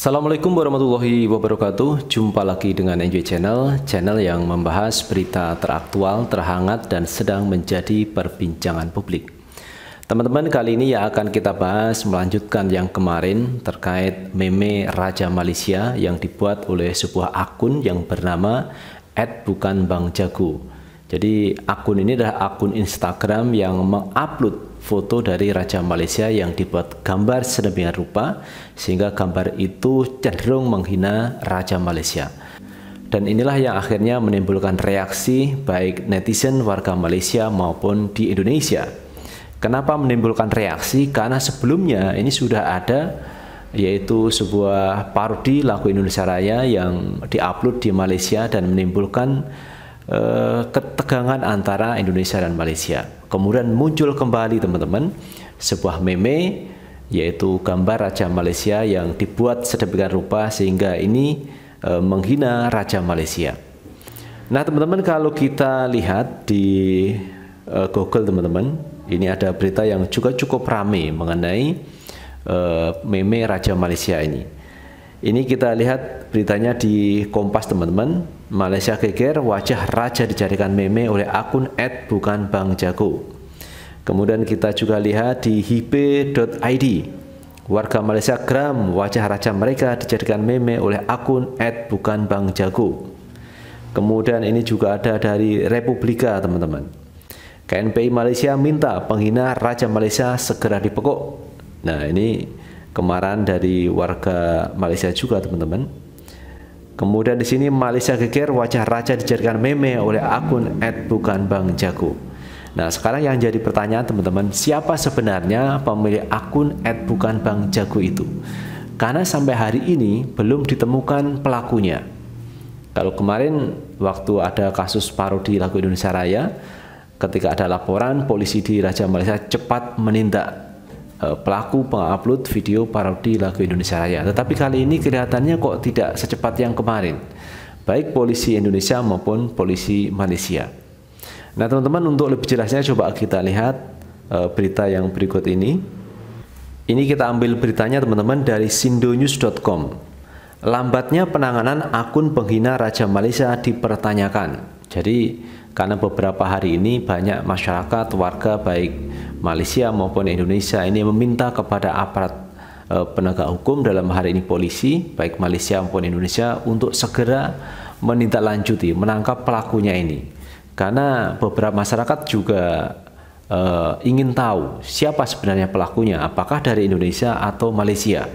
Assalamualaikum warahmatullahi wabarakatuh Jumpa lagi dengan Enjoy Channel Channel yang membahas berita teraktual, terhangat, dan sedang menjadi perbincangan publik Teman-teman kali ini yang akan kita bahas melanjutkan yang kemarin Terkait meme Raja Malaysia yang dibuat oleh sebuah akun yang bernama bukan Bang Jago jadi akun ini adalah akun Instagram yang mengupload foto dari Raja Malaysia yang dibuat gambar sedemikian rupa sehingga gambar itu cenderung menghina Raja Malaysia. Dan inilah yang akhirnya menimbulkan reaksi baik netizen warga Malaysia maupun di Indonesia. Kenapa menimbulkan reaksi? Karena sebelumnya ini sudah ada yaitu sebuah parodi lagu Indonesia Raya yang diupload di Malaysia dan menimbulkan Eh, ketegangan antara Indonesia dan Malaysia. Kemudian muncul kembali teman-teman sebuah meme yaitu gambar Raja Malaysia yang dibuat sedemikian rupa sehingga ini e, menghina Raja Malaysia. Nah teman-teman kalau kita lihat di e, Google teman-teman ini ada berita yang juga cukup ramai mengenai e, meme Raja Malaysia ini. Ini kita lihat beritanya di Kompas teman-teman Malaysia geger wajah raja dijadikan meme oleh akun ad bukan Bang Jago. Kemudian kita juga lihat di Hipe.id, Warga Malaysia geram wajah raja mereka dijadikan meme oleh akun ad bukan Bang Jago. Kemudian ini juga ada dari Republika teman-teman. KNPI Malaysia minta penghina Raja Malaysia segera dipekuk. Nah ini kemarin dari warga Malaysia juga teman-teman. Kemudian di sini Malaysia geger wajah raja dijadikan meme oleh akun jago. Nah, sekarang yang jadi pertanyaan teman-teman, siapa sebenarnya pemilik akun jago itu? Karena sampai hari ini belum ditemukan pelakunya. Kalau kemarin waktu ada kasus parodi lagu Indonesia Raya, ketika ada laporan polisi di Raja Malaysia cepat menindak Eh, pelaku pengupload video parodi lagu Indonesia Raya. Tetapi kali ini kelihatannya kok tidak secepat yang kemarin, baik polisi Indonesia maupun polisi Malaysia. Nah, teman-teman untuk lebih jelasnya coba kita lihat eh, berita yang berikut ini. Ini kita ambil beritanya teman-teman dari sindonews.com. Lambatnya penanganan akun penghina Raja Malaysia dipertanyakan. Jadi karena beberapa hari ini banyak masyarakat warga baik Malaysia maupun Indonesia ini meminta kepada aparat e, penegak hukum dalam hari ini polisi baik Malaysia maupun Indonesia untuk segera menindaklanjuti menangkap pelakunya ini karena beberapa masyarakat juga e, ingin tahu siapa sebenarnya pelakunya apakah dari Indonesia atau Malaysia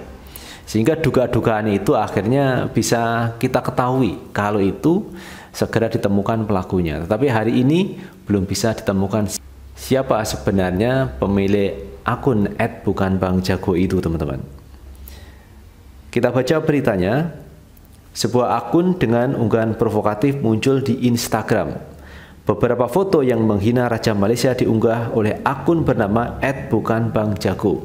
sehingga duga-dugaan itu akhirnya bisa kita ketahui kalau itu segera ditemukan pelakunya. Tetapi hari ini belum bisa ditemukan siapa sebenarnya pemilik akun ad bukan Bang Jago itu, teman-teman. Kita baca beritanya. Sebuah akun dengan unggahan provokatif muncul di Instagram. Beberapa foto yang menghina Raja Malaysia diunggah oleh akun bernama Ed Bukan Bang Jago.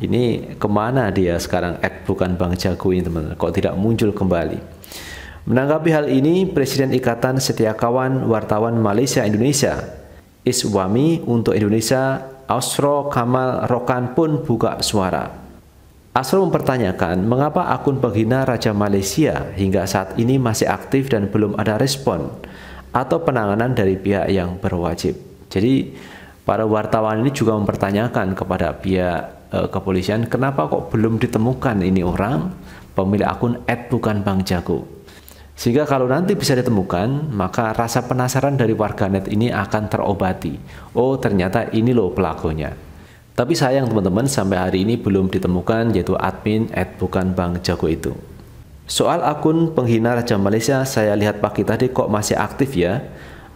Ini kemana dia sekarang Ed Bukan Bang Jago ini teman-teman? Kok tidak muncul kembali? Menanggapi hal ini, Presiden Ikatan Setiakawan Wartawan Malaysia Indonesia, Iswami untuk Indonesia, Asro Kamal Rokan pun buka suara. Asro mempertanyakan mengapa akun penghina Raja Malaysia hingga saat ini masih aktif dan belum ada respon atau penanganan dari pihak yang berwajib. Jadi, para wartawan ini juga mempertanyakan kepada pihak eh, kepolisian kenapa kok belum ditemukan ini orang pemilik akun bukan Bang Jago. Sehingga kalau nanti bisa ditemukan, maka rasa penasaran dari warganet ini akan terobati. Oh, ternyata ini loh pelakunya. Tapi sayang teman-teman, sampai hari ini belum ditemukan yaitu admin at bukan Bang Jago itu. Soal akun penghina Raja Malaysia, saya lihat pagi tadi kok masih aktif ya.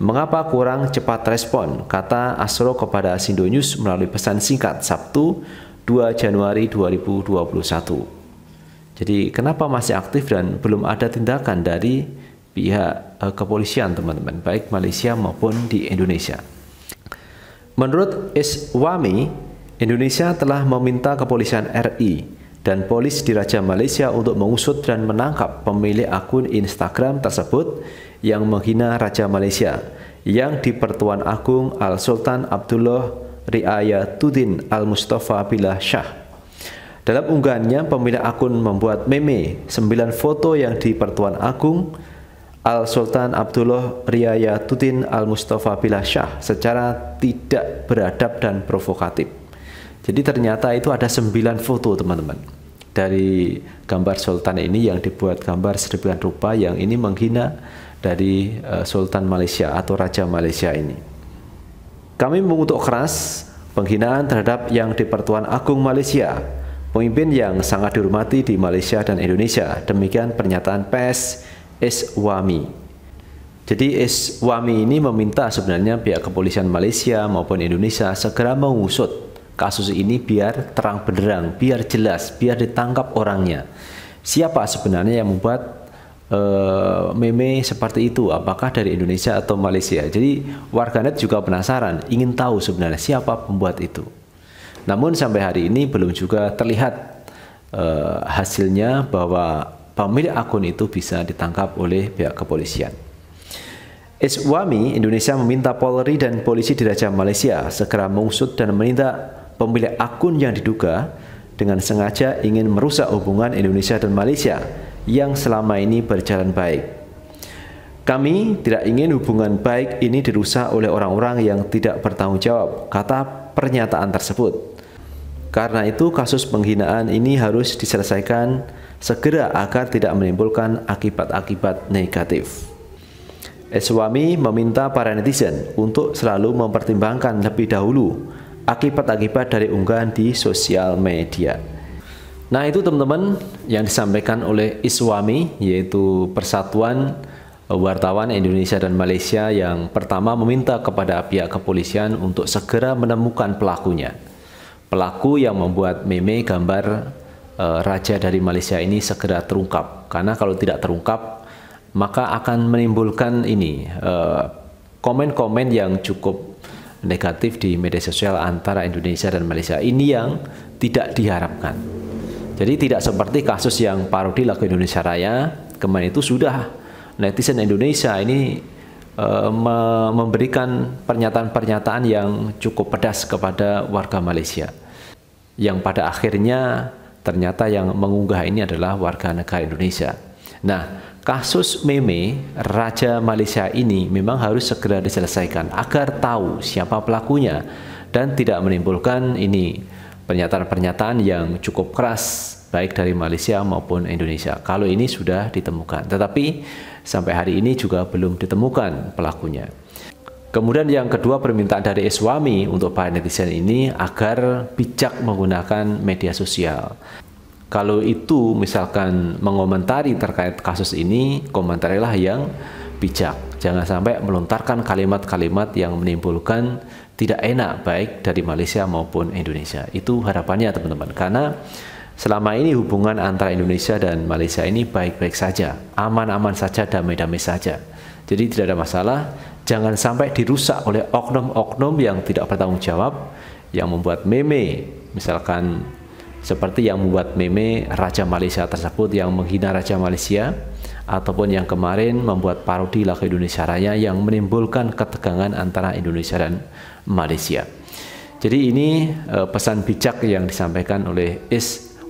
Mengapa kurang cepat respon? Kata Asro kepada Sindo melalui pesan singkat Sabtu 2 Januari 2021. Jadi kenapa masih aktif dan belum ada tindakan dari pihak eh, kepolisian teman-teman baik Malaysia maupun di Indonesia. Menurut Iswami, Indonesia telah meminta kepolisian RI dan polis di Raja Malaysia untuk mengusut dan menangkap pemilik akun Instagram tersebut yang menghina Raja Malaysia yang di Pertuan Agung Al Sultan Abdullah Riayatuddin Al Mustafa Billah Shah dalam unggahannya, pemilik akun membuat meme 9 foto yang di Pertuan Agung Al Sultan Abdullah Riayatuddin Al Mustafa Billah Shah secara tidak beradab dan provokatif. Jadi ternyata itu ada 9 foto teman-teman. Dari gambar sultan ini yang dibuat gambar sedemikian rupa yang ini menghina dari eh, Sultan Malaysia atau Raja Malaysia ini. Kami mengutuk keras penghinaan terhadap yang di Pertuan Agung Malaysia pemimpin yang sangat dihormati di Malaysia dan Indonesia. Demikian pernyataan PS Iswami. Jadi Iswami ini meminta sebenarnya pihak kepolisian Malaysia maupun Indonesia segera mengusut kasus ini biar terang benderang, biar jelas, biar ditangkap orangnya. Siapa sebenarnya yang membuat eh, meme seperti itu? Apakah dari Indonesia atau Malaysia? Jadi warganet juga penasaran, ingin tahu sebenarnya siapa pembuat itu. Namun sampai hari ini belum juga terlihat uh, hasilnya bahwa pemilik akun itu bisa ditangkap oleh pihak kepolisian. Iswami Indonesia meminta Polri dan polisi di Raja Malaysia segera mengusut dan menindak pemilik akun yang diduga dengan sengaja ingin merusak hubungan Indonesia dan Malaysia yang selama ini berjalan baik. Kami tidak ingin hubungan baik ini dirusak oleh orang-orang yang tidak bertanggung jawab, kata pernyataan tersebut. Karena itu, kasus penghinaan ini harus diselesaikan segera agar tidak menimbulkan akibat-akibat negatif. Eswami meminta para netizen untuk selalu mempertimbangkan lebih dahulu akibat-akibat dari unggahan di sosial media. Nah itu teman-teman yang disampaikan oleh Iswami yaitu Persatuan wartawan Indonesia dan Malaysia yang pertama meminta kepada pihak kepolisian untuk segera menemukan pelakunya. Pelaku yang membuat meme gambar e, raja dari Malaysia ini segera terungkap karena kalau tidak terungkap maka akan menimbulkan ini e, komen-komen yang cukup negatif di media sosial antara Indonesia dan Malaysia ini yang tidak diharapkan. Jadi tidak seperti kasus yang parodi lagu Indonesia Raya kemarin itu sudah netizen Indonesia ini eh, memberikan pernyataan-pernyataan yang cukup pedas kepada warga Malaysia. Yang pada akhirnya ternyata yang mengunggah ini adalah warga negara Indonesia. Nah, kasus meme Raja Malaysia ini memang harus segera diselesaikan agar tahu siapa pelakunya dan tidak menimbulkan ini pernyataan-pernyataan yang cukup keras baik dari Malaysia maupun Indonesia. Kalau ini sudah ditemukan, tetapi sampai hari ini juga belum ditemukan pelakunya. Kemudian yang kedua permintaan dari suami untuk para netizen ini agar bijak menggunakan media sosial. Kalau itu misalkan mengomentari terkait kasus ini, komentarilah yang bijak. Jangan sampai melontarkan kalimat-kalimat yang menimbulkan tidak enak baik dari Malaysia maupun Indonesia. Itu harapannya teman-teman. Karena Selama ini hubungan antara Indonesia dan Malaysia ini baik-baik saja, aman-aman saja, damai-damai saja. Jadi tidak ada masalah, jangan sampai dirusak oleh oknum-oknum yang tidak bertanggung jawab, yang membuat meme, misalkan seperti yang membuat meme Raja Malaysia tersebut yang menghina Raja Malaysia, ataupun yang kemarin membuat parodi lagu Indonesia Raya yang menimbulkan ketegangan antara Indonesia dan Malaysia. Jadi ini eh, pesan bijak yang disampaikan oleh Is